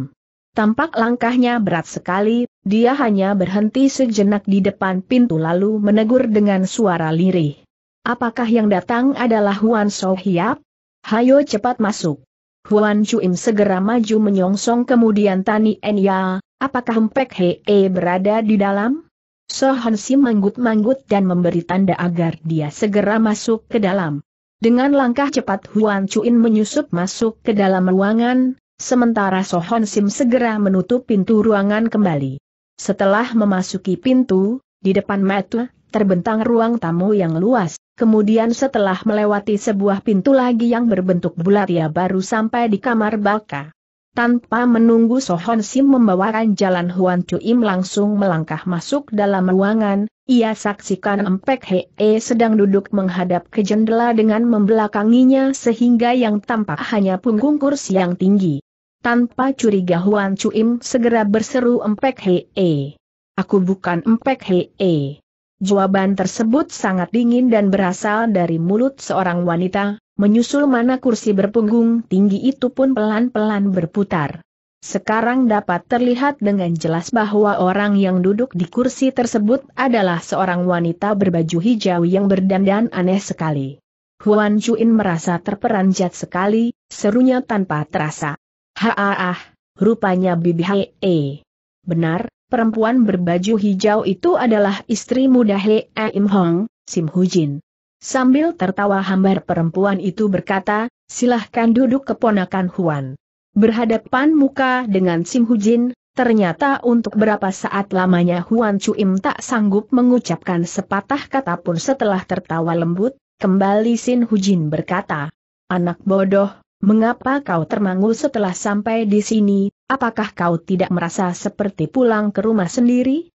[SPEAKER 1] Tampak langkahnya berat sekali, dia hanya berhenti sejenak di depan pintu lalu menegur dengan suara lirih. Apakah yang datang adalah Huan So Hiap? Hayo cepat masuk. Huan Chu Im segera maju menyongsong kemudian Tani Enya, apakah Hempek Hee berada di dalam? Sohansi manggut-manggut dan memberi tanda agar dia segera masuk ke dalam. Dengan langkah cepat Huan Chuin menyusup masuk ke dalam ruangan, sementara Sohon Sim segera menutup pintu ruangan kembali. Setelah memasuki pintu, di depan mata terbentang ruang tamu yang luas, kemudian setelah melewati sebuah pintu lagi yang berbentuk bulat ia baru sampai di kamar Balka. Tanpa menunggu Sohon Sim membawakan jalan Huan Im langsung melangkah masuk dalam ruangan, ia saksikan Empek Hee sedang duduk menghadap ke jendela dengan membelakanginya sehingga yang tampak hanya punggung kursi yang tinggi. Tanpa curiga Huan Im segera berseru Empek Hee. Aku bukan Empek Hee. Jawaban tersebut sangat dingin dan berasal dari mulut seorang wanita, menyusul mana kursi berpunggung tinggi itu pun pelan-pelan berputar. Sekarang dapat terlihat dengan jelas bahwa orang yang duduk di kursi tersebut adalah seorang wanita berbaju hijau yang berdandan aneh sekali. Huan Chuin merasa terperanjat sekali, serunya tanpa terasa. Haah, rupanya Bibi Hee. Benar, perempuan berbaju hijau itu adalah istri muda Hee Im Hong, Sim Hujin. Sambil tertawa hambar perempuan itu berkata, silahkan duduk keponakan Huan. Berhadapan muka dengan Sim Hujin, ternyata untuk berapa saat lamanya Huan Chuim tak sanggup mengucapkan sepatah kata pun setelah tertawa lembut, kembali Hu Hujin berkata, Anak bodoh, mengapa kau termangu setelah sampai di sini, apakah kau tidak merasa seperti pulang ke rumah sendiri?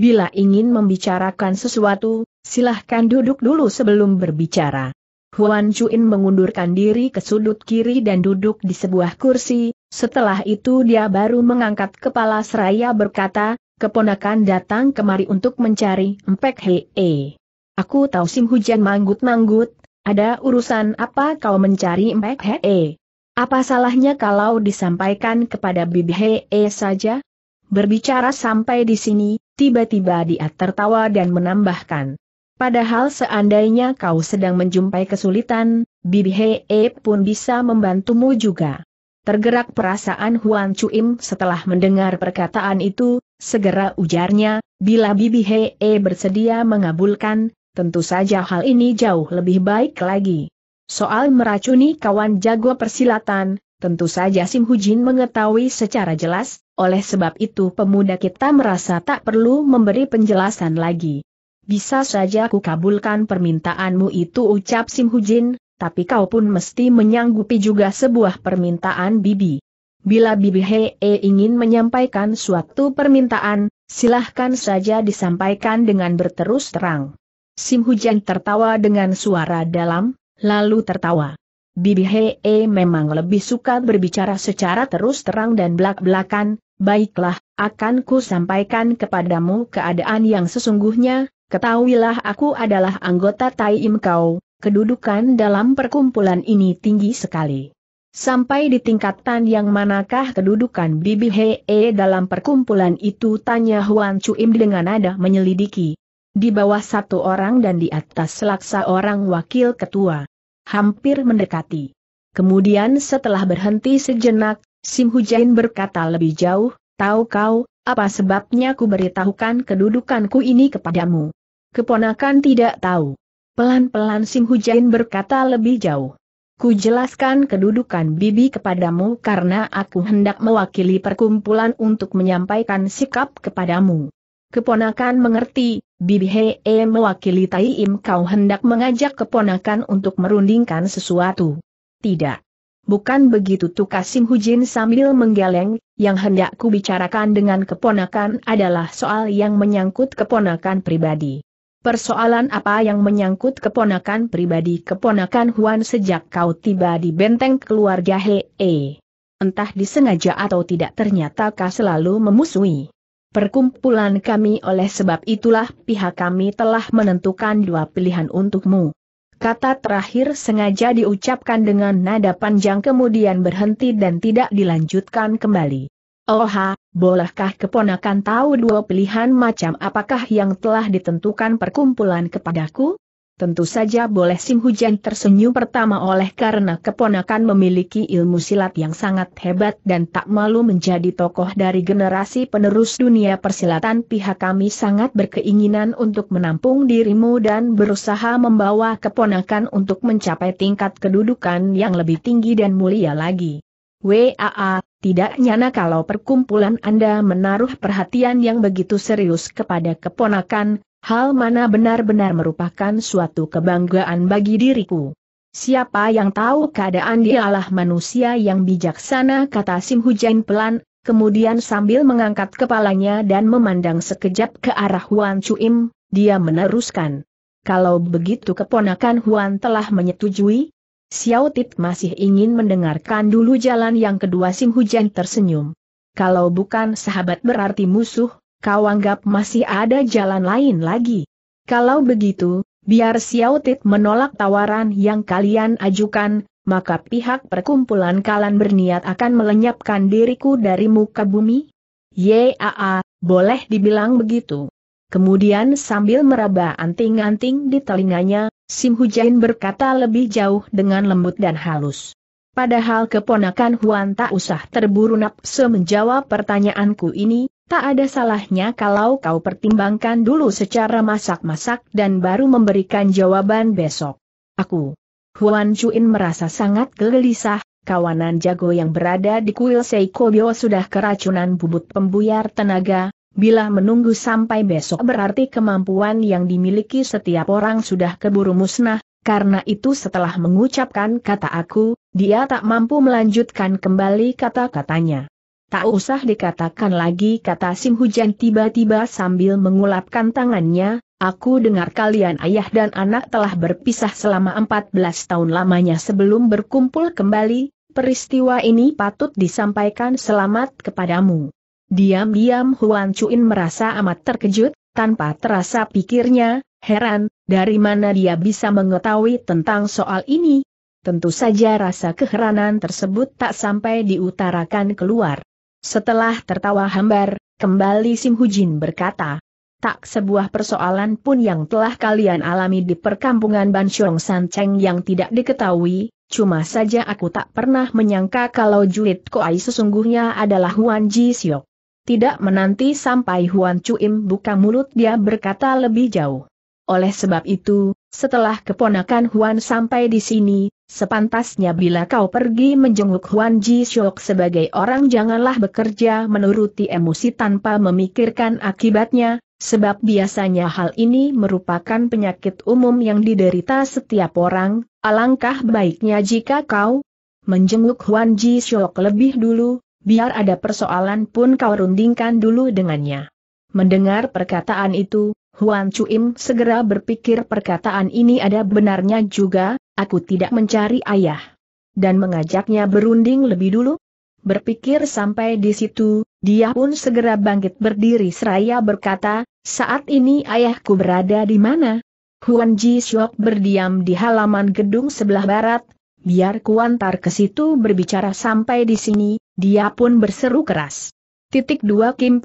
[SPEAKER 1] Bila ingin membicarakan sesuatu, silahkan duduk dulu sebelum berbicara. Huan Chuin mengundurkan diri ke sudut kiri dan duduk di sebuah kursi, setelah itu dia baru mengangkat kepala seraya berkata, keponakan datang kemari untuk mencari empek hee. Aku tahu sim hujan manggut-manggut, ada urusan apa kau mencari empek hee? Apa salahnya kalau disampaikan kepada bibi hee saja? Berbicara sampai di sini, tiba-tiba dia tertawa dan menambahkan. Padahal seandainya kau sedang menjumpai kesulitan, Bibi Hee pun bisa membantumu juga. Tergerak perasaan Huan Chuim setelah mendengar perkataan itu, segera ujarnya, bila Bibi Hee bersedia mengabulkan, tentu saja hal ini jauh lebih baik lagi. Soal meracuni kawan jago persilatan, Tentu saja Sim Hujin mengetahui secara jelas, oleh sebab itu pemuda kita merasa tak perlu memberi penjelasan lagi. Bisa saja aku kabulkan permintaanmu itu ucap Sim Hujin, tapi kau pun mesti menyanggupi juga sebuah permintaan Bibi. Bila Bibi Hee ingin menyampaikan suatu permintaan, silahkan saja disampaikan dengan berterus terang. Sim Hujan tertawa dengan suara dalam, lalu tertawa. Bibi Hee eh, memang lebih suka berbicara secara terus terang dan belak-belakan, baiklah, akan ku sampaikan kepadamu keadaan yang sesungguhnya, ketahuilah aku adalah anggota Tai Im Kau, kedudukan dalam perkumpulan ini tinggi sekali. Sampai di tingkatan yang manakah kedudukan Bibi Hee eh, dalam perkumpulan itu tanya Huan Chuim dengan nada menyelidiki. Di bawah satu orang dan di atas selaksa orang wakil ketua hampir mendekati. Kemudian setelah berhenti sejenak, Sim Hujain berkata lebih jauh, tahu kau, apa sebabnya ku beritahukan kedudukanku ini kepadamu. Keponakan tidak tahu. Pelan-pelan Sim Hujain berkata lebih jauh. Ku jelaskan kedudukan Bibi kepadamu karena aku hendak mewakili perkumpulan untuk menyampaikan sikap kepadamu. Keponakan mengerti, Bibi Hee mewakili Tai Im kau hendak mengajak keponakan untuk merundingkan sesuatu. Tidak. Bukan begitu Tukasim Hujin sambil menggeleng, yang hendak ku bicarakan dengan keponakan adalah soal yang menyangkut keponakan pribadi. Persoalan apa yang menyangkut keponakan pribadi keponakan Huan sejak kau tiba di benteng keluarga Hee. Entah disengaja atau tidak ternyata kau selalu memusuhi perkumpulan kami oleh sebab itulah pihak kami telah menentukan dua pilihan untukmu. Kata terakhir sengaja diucapkan dengan nada panjang kemudian berhenti dan tidak dilanjutkan kembali. Oha, bolehkah keponakan tahu dua pilihan macam apakah yang telah ditentukan perkumpulan kepadaku? Tentu saja boleh Sim Hujan tersenyum pertama oleh karena keponakan memiliki ilmu silat yang sangat hebat dan tak malu menjadi tokoh dari generasi penerus dunia persilatan pihak kami sangat berkeinginan untuk menampung dirimu dan berusaha membawa keponakan untuk mencapai tingkat kedudukan yang lebih tinggi dan mulia lagi. WAA, tidak nyana kalau perkumpulan Anda menaruh perhatian yang begitu serius kepada keponakan, Hal mana benar-benar merupakan suatu kebanggaan bagi diriku. Siapa yang tahu keadaan dialah manusia yang bijaksana kata Sim Hujain pelan, kemudian sambil mengangkat kepalanya dan memandang sekejap ke arah Huan Chuim, dia meneruskan. Kalau begitu keponakan Huan telah menyetujui, Xiao Tit masih ingin mendengarkan dulu jalan yang kedua Sim Hujan tersenyum. Kalau bukan sahabat berarti musuh, kau anggap masih ada jalan lain lagi. Kalau begitu, biar Xiao Tit menolak tawaran yang kalian ajukan, maka pihak perkumpulan kalian berniat akan melenyapkan diriku dari muka bumi? Yaa, boleh dibilang begitu. Kemudian sambil meraba anting-anting di telinganya, Sim Hujain berkata lebih jauh dengan lembut dan halus. Padahal keponakan Huan tak usah terburu nafsu menjawab pertanyaanku ini, tak ada salahnya kalau kau pertimbangkan dulu secara masak-masak dan baru memberikan jawaban besok. Aku. Huan Chuin merasa sangat gelisah, kawanan jago yang berada di kuil Seikobyo sudah keracunan bubut pembuyar tenaga, bila menunggu sampai besok berarti kemampuan yang dimiliki setiap orang sudah keburu musnah, karena itu setelah mengucapkan kata aku, dia tak mampu melanjutkan kembali kata-katanya. Tak usah dikatakan lagi kata Sim Hujan tiba-tiba sambil mengulapkan tangannya, aku dengar kalian ayah dan anak telah berpisah selama 14 tahun lamanya sebelum berkumpul kembali, peristiwa ini patut disampaikan selamat kepadamu. Diam-diam Huan Chuin merasa amat terkejut, tanpa terasa pikirnya, Heran, dari mana dia bisa mengetahui tentang soal ini? Tentu saja rasa keheranan tersebut tak sampai diutarakan keluar. Setelah tertawa hambar, kembali Sim Hujin berkata, tak sebuah persoalan pun yang telah kalian alami di perkampungan Bansyong Sancheng yang tidak diketahui, cuma saja aku tak pernah menyangka kalau jurid Koai sesungguhnya adalah Huan Ji Siok. Tidak menanti sampai Huan Chuim buka mulut dia berkata lebih jauh. Oleh sebab itu, setelah keponakan Huan sampai di sini, sepantasnya bila kau pergi menjenguk Huan Ji Shok sebagai orang janganlah bekerja menuruti emosi tanpa memikirkan akibatnya, sebab biasanya hal ini merupakan penyakit umum yang diderita setiap orang, alangkah baiknya jika kau menjenguk Huan Ji Shok lebih dulu, biar ada persoalan pun kau rundingkan dulu dengannya. Mendengar perkataan itu, Huan Chuim segera berpikir perkataan ini ada benarnya juga, aku tidak mencari ayah. Dan mengajaknya berunding lebih dulu. Berpikir sampai di situ, dia pun segera bangkit berdiri seraya berkata, saat ini ayahku berada di mana? Huan Ji Shok berdiam di halaman gedung sebelah barat, biar kuantar ke situ berbicara sampai di sini, dia pun berseru keras. Titik dua Kim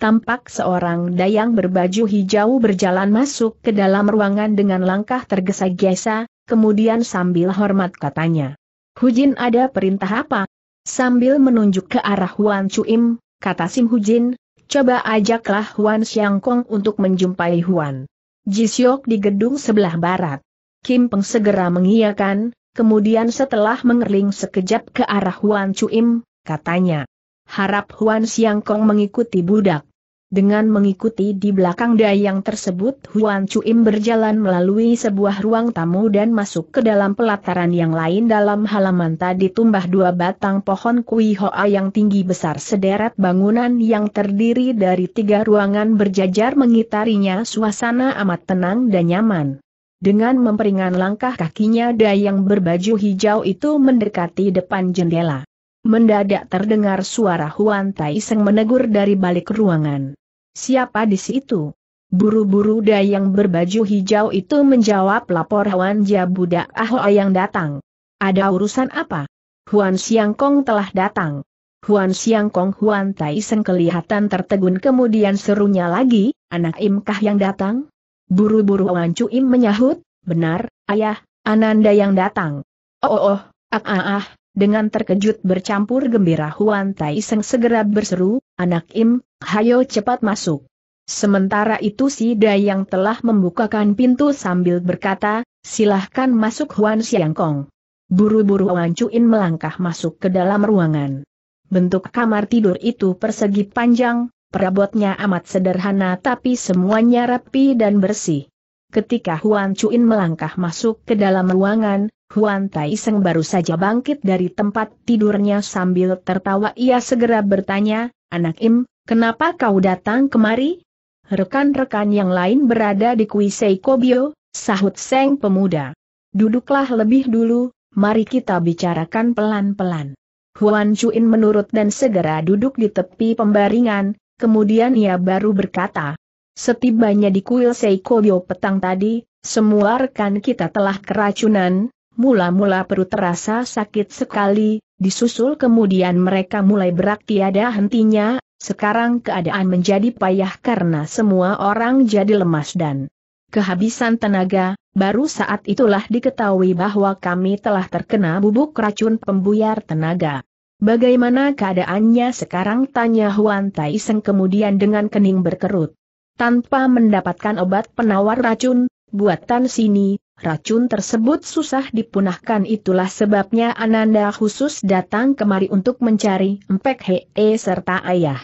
[SPEAKER 1] tampak seorang dayang berbaju hijau berjalan masuk ke dalam ruangan dengan langkah tergesa-gesa, kemudian sambil hormat katanya. Hujin ada perintah apa? Sambil menunjuk ke arah Huan Chuim, kata Sim Hujin, coba ajaklah Huan Xiangkong untuk menjumpai Huan. Ji Jisyok di gedung sebelah barat. Kim Peng segera mengiyakan, kemudian setelah mengerling sekejap ke arah Huan Chuim, katanya. Harap Huan Xiangkong mengikuti budak. Dengan mengikuti di belakang dayang tersebut Huan Chuim berjalan melalui sebuah ruang tamu dan masuk ke dalam pelataran yang lain dalam halaman tadi tumbah dua batang pohon kui hoa yang tinggi besar sederet bangunan yang terdiri dari tiga ruangan berjajar mengitarinya suasana amat tenang dan nyaman. Dengan memperingan langkah kakinya dayang berbaju hijau itu mendekati depan jendela. Mendadak terdengar suara Huan Tai Seng menegur dari balik ruangan. Siapa di situ? Buru-buru dayang berbaju hijau itu menjawab lapor Huan Jia budak Ahoa yang datang. Ada urusan apa? Huan Siang Kong telah datang. Huan Siang Kong Huan Taisheng kelihatan tertegun kemudian serunya lagi, anak imkah yang datang? Buru-buru Wan Im menyahut, benar, ayah, Ananda yang datang. Oh oh oh, ah ah ah, dengan terkejut bercampur gembira Huan Tai Seng segera berseru, anak Im, hayo cepat masuk. Sementara itu si Dayang telah membukakan pintu sambil berkata, silahkan masuk Huan Kong. Buru-buru Wan Chuin melangkah masuk ke dalam ruangan. Bentuk kamar tidur itu persegi panjang, perabotnya amat sederhana tapi semuanya rapi dan bersih. Ketika Huan Chuin melangkah masuk ke dalam ruangan, Huan Tai Seng baru saja bangkit dari tempat tidurnya sambil tertawa ia segera bertanya, Anak Im, kenapa kau datang kemari? Rekan-rekan yang lain berada di Kuisei Kobio, sahut Seng pemuda. Duduklah lebih dulu, mari kita bicarakan pelan-pelan. Huan Chuin menurut dan segera duduk di tepi pembaringan, kemudian ia baru berkata, Setibanya di kuil Seikobyo petang tadi, semua rekan kita telah keracunan, Mula-mula perut terasa sakit sekali, disusul kemudian mereka mulai berak tiada hentinya, sekarang keadaan menjadi payah karena semua orang jadi lemas dan kehabisan tenaga, baru saat itulah diketahui bahwa kami telah terkena bubuk racun pembuyar tenaga. Bagaimana keadaannya sekarang tanya Huan Tai kemudian dengan kening berkerut. Tanpa mendapatkan obat penawar racun, buatan sini, Racun tersebut susah dipunahkan itulah sebabnya Ananda khusus datang kemari untuk mencari Empek Hee serta ayah.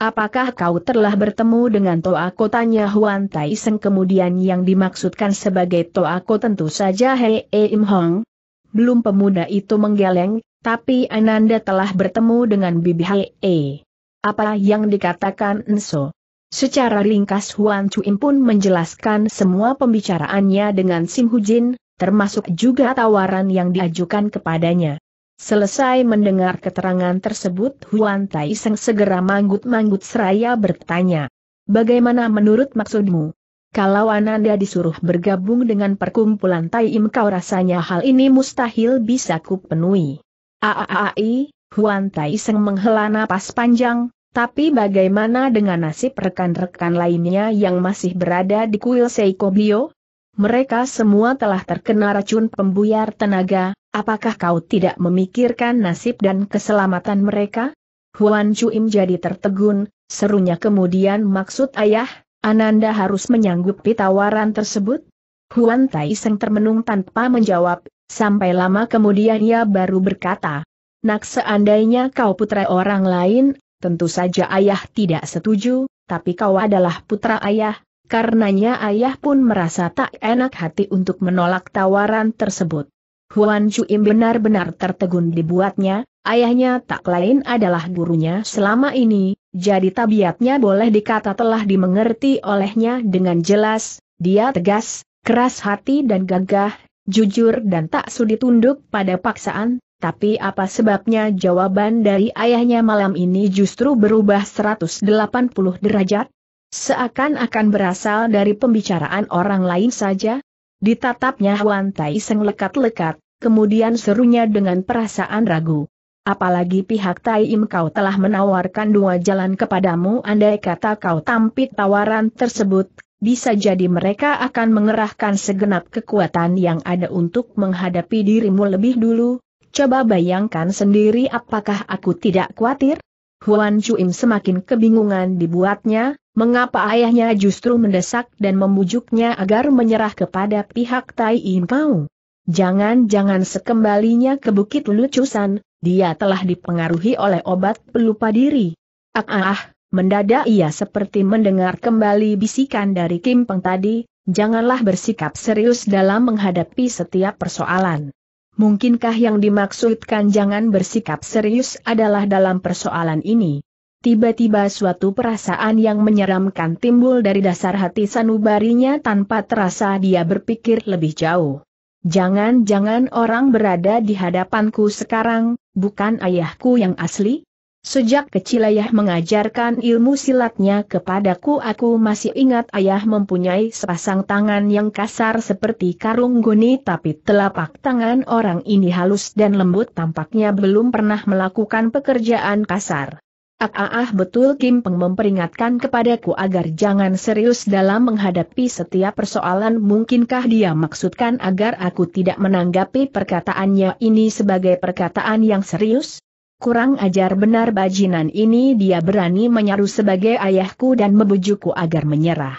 [SPEAKER 1] Apakah kau telah bertemu dengan Toa Kotanya Huan Tai kemudian yang dimaksudkan sebagai Toa Kot tentu saja Hee Im Hong? Belum pemuda itu menggeleng, tapi Ananda telah bertemu dengan Bibi Hee. Apa yang dikatakan Nso? Secara ringkas Huan Chuin pun menjelaskan semua pembicaraannya dengan Sim Hujin, termasuk juga tawaran yang diajukan kepadanya. Selesai mendengar keterangan tersebut Huan Tai segera manggut-manggut seraya bertanya. Bagaimana menurut maksudmu? Kalau Ananda disuruh bergabung dengan perkumpulan Taim kau rasanya hal ini mustahil bisa kupenuhi. Aaai, Huan Tai menghela napas panjang, tapi bagaimana dengan nasib rekan-rekan lainnya yang masih berada di kuil Seikobio? Mereka semua telah terkena racun pembuyar tenaga, apakah kau tidak memikirkan nasib dan keselamatan mereka? Huan Chuim jadi tertegun, serunya kemudian maksud ayah, Ananda harus menyanggupi tawaran tersebut? Huan Taiseng termenung tanpa menjawab, sampai lama kemudian ia baru berkata, Nak seandainya kau putra orang lain, Tentu saja ayah tidak setuju, tapi kau adalah putra ayah, karenanya ayah pun merasa tak enak hati untuk menolak tawaran tersebut. Huan Chuim benar-benar tertegun dibuatnya, ayahnya tak lain adalah gurunya selama ini, jadi tabiatnya boleh dikata telah dimengerti olehnya dengan jelas, dia tegas, keras hati dan gagah, jujur dan tak sudi tunduk pada paksaan, tapi apa sebabnya jawaban dari ayahnya malam ini justru berubah 180 derajat? Seakan-akan berasal dari pembicaraan orang lain saja? Ditatapnya Huan Tai Seng lekat-lekat, kemudian serunya dengan perasaan ragu. Apalagi pihak Tai Im kau telah menawarkan dua jalan kepadamu andai kata kau tampil tawaran tersebut, bisa jadi mereka akan mengerahkan segenap kekuatan yang ada untuk menghadapi dirimu lebih dulu, Coba bayangkan sendiri apakah aku tidak khawatir? Huan Chuim semakin kebingungan dibuatnya, mengapa ayahnya justru mendesak dan membujuknya agar menyerah kepada pihak Tai In Jangan-jangan sekembalinya ke Bukit Lucusan, dia telah dipengaruhi oleh obat pelupa diri. Ah, ah, ah mendadak ia seperti mendengar kembali bisikan dari Kim Peng tadi, janganlah bersikap serius dalam menghadapi setiap persoalan. Mungkinkah yang dimaksudkan jangan bersikap serius adalah dalam persoalan ini? Tiba-tiba suatu perasaan yang menyeramkan timbul dari dasar hati sanubarinya tanpa terasa dia berpikir lebih jauh. Jangan-jangan orang berada di hadapanku sekarang, bukan ayahku yang asli? Sejak kecil ayah mengajarkan ilmu silatnya kepadaku aku masih ingat ayah mempunyai sepasang tangan yang kasar seperti karung goni tapi telapak tangan orang ini halus dan lembut tampaknya belum pernah melakukan pekerjaan kasar. Ah, ah, ah betul Kim Peng memperingatkan kepadaku agar jangan serius dalam menghadapi setiap persoalan mungkinkah dia maksudkan agar aku tidak menanggapi perkataannya ini sebagai perkataan yang serius? Kurang ajar benar bajinan ini dia berani menyaru sebagai ayahku dan membujukku agar menyerah.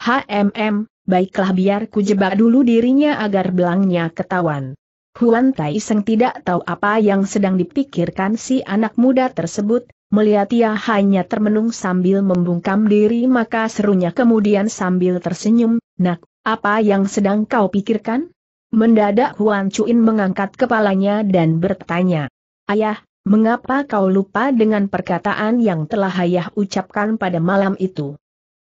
[SPEAKER 1] HMM, baiklah biar ku jebak dulu dirinya agar belangnya ketahuan. Huan Tai tidak tahu apa yang sedang dipikirkan si anak muda tersebut, melihat ia hanya termenung sambil membungkam diri maka serunya kemudian sambil tersenyum, nak, apa yang sedang kau pikirkan? Mendadak Huan Chuin mengangkat kepalanya dan bertanya, Ayah, Mengapa kau lupa dengan perkataan yang telah ayah ucapkan pada malam itu?